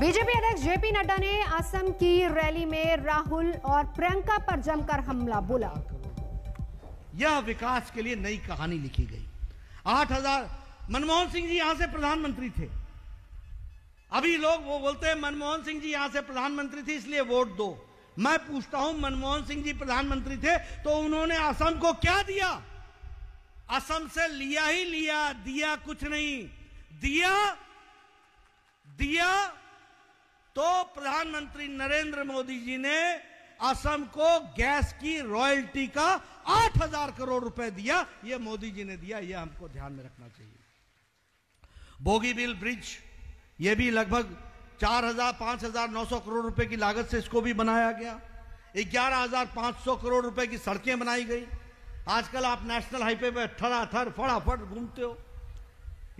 BJP अध्यक्ष JP Nadda ने असम की रैली में राहुल और प्रियंका पर जमकर हमला बोला यह विकास के लिए नई कहानी लिखी गई आठ हजार मनमोहन सिंह जी यहां से प्रधानमंत्री थे अभी लोग वो बोलते हैं मनमोहन सिंह जी यहां से प्रधानमंत्री थे इसलिए वोट दो मैं पूछता हूं मनमोहन सिंह जी प्रधानमंत्री थे तो उन्होंने असम को क्या दिया असम से लिया ही लिया दिया कुछ नहीं दिया दिया तो प्रधानमंत्री नरेंद्र मोदी जी ने असम को गैस की रॉयल्टी का 8000 करोड़ रुपए दिया यह मोदी जी ने दिया यह हमको ध्यान में रखना चाहिए भोगीबिल ब्रिज यह भी लगभग 4000 5900 करोड़ रुपए की लागत से इसको भी बनाया गया 11500 करोड़ रुपए की सड़कें बनाई गई आजकल आप नेशनल हाईवे पर थरा थर फटाफट घूमते हो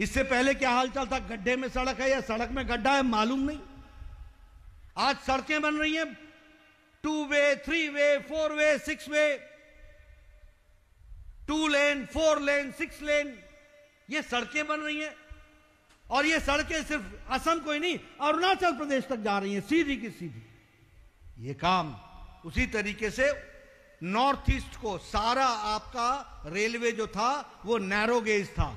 इससे पहले क्या हाल था गड्ढे में सड़क है या सड़क में गड्ढा है मालूम नहीं आज सड़कें बन रही हैं two way three way four way six way two lane four lane six lane ये सड़कें बन रही हैं और ये सड़कें सिर्फ असम को ही नहीं अरुणाचल प्रदेश तक जा रही हैं सीधी की सीधी ये काम उसी तरीके से नॉर्थ ईस्ट को सारा आपका रेलवे जो था वो नैरोगेज था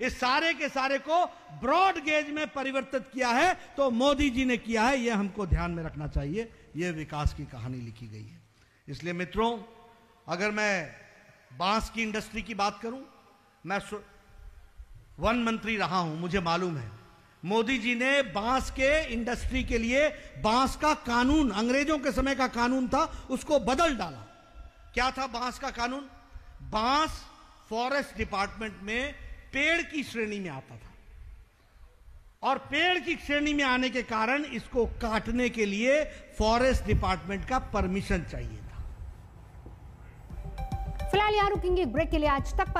इस सारे के सारे को ब्रॉड गेज में परिवर्तित किया है तो मोदी जी ने किया है यह हमको ध्यान में रखना चाहिए यह विकास की कहानी लिखी गई है इसलिए मित्रों अगर मैं बांस की इंडस्ट्री की बात करूं मैं वन मंत्री रहा हूं मुझे मालूम है मोदी जी ने बांस के इंडस्ट्री के लिए बांस का कानून अंग्रेजों के समय का कानून था उसको बदल डाला क्या था बांस का कानून बांस फॉरेस्ट डिपार्टमेंट में पेड़ की श्रेणी में आता था और पेड़ की श्रेणी में आने के कारण इसको काटने के लिए फॉरेस्ट डिपार्टमेंट का परमिशन चाहिए था फिलहाल यहां रुकेंगे ब्रेक के लिए आज तक